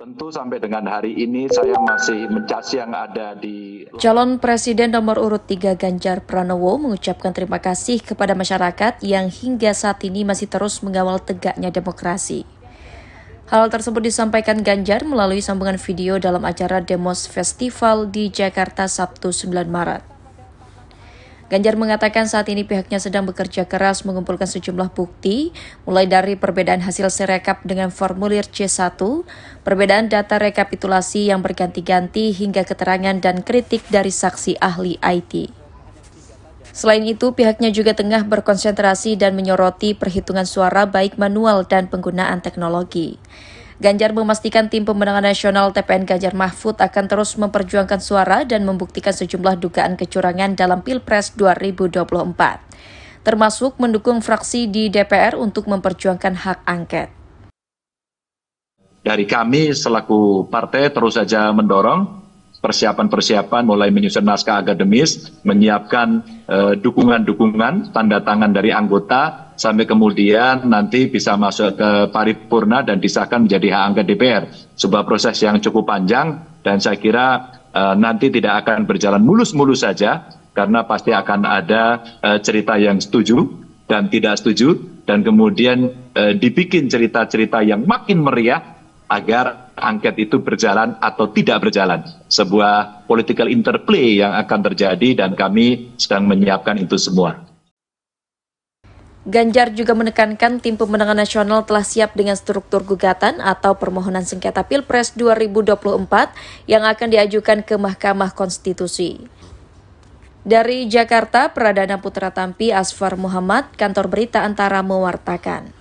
Tentu sampai dengan hari ini saya masih mencaci yang ada di... Calon Presiden nomor urut 3 Ganjar Pranowo mengucapkan terima kasih kepada masyarakat yang hingga saat ini masih terus mengawal tegaknya demokrasi. Hal tersebut disampaikan Ganjar melalui sambungan video dalam acara Demos Festival di Jakarta Sabtu 9 Maret. Ganjar mengatakan saat ini pihaknya sedang bekerja keras mengumpulkan sejumlah bukti, mulai dari perbedaan hasil serekap dengan formulir C1, perbedaan data rekapitulasi yang berganti-ganti hingga keterangan dan kritik dari saksi ahli IT. Selain itu, pihaknya juga tengah berkonsentrasi dan menyoroti perhitungan suara baik manual dan penggunaan teknologi. Ganjar memastikan tim pemenangan nasional TPN Ganjar Mahfud akan terus memperjuangkan suara dan membuktikan sejumlah dugaan kecurangan dalam Pilpres 2024, termasuk mendukung fraksi di DPR untuk memperjuangkan hak angket. Dari kami selaku partai terus saja mendorong persiapan-persiapan mulai menyusun naskah akademis, menyiapkan eh, dukungan-dukungan, eh, tanda tangan dari anggota sampai kemudian nanti bisa masuk ke paripurna dan disahkan menjadi hak angket DPR. Sebuah proses yang cukup panjang dan saya kira uh, nanti tidak akan berjalan mulus-mulus saja karena pasti akan ada uh, cerita yang setuju dan tidak setuju dan kemudian uh, dibikin cerita-cerita yang makin meriah agar angket itu berjalan atau tidak berjalan. Sebuah political interplay yang akan terjadi dan kami sedang menyiapkan itu semua. Ganjar juga menekankan tim pemenangan nasional telah siap dengan struktur gugatan atau permohonan sengketa Pilpres 2024 yang akan diajukan ke Mahkamah Konstitusi. Dari Jakarta, Pradana Putra Tampi Asfar Muhammad, Kantor Berita Antara mewartakan.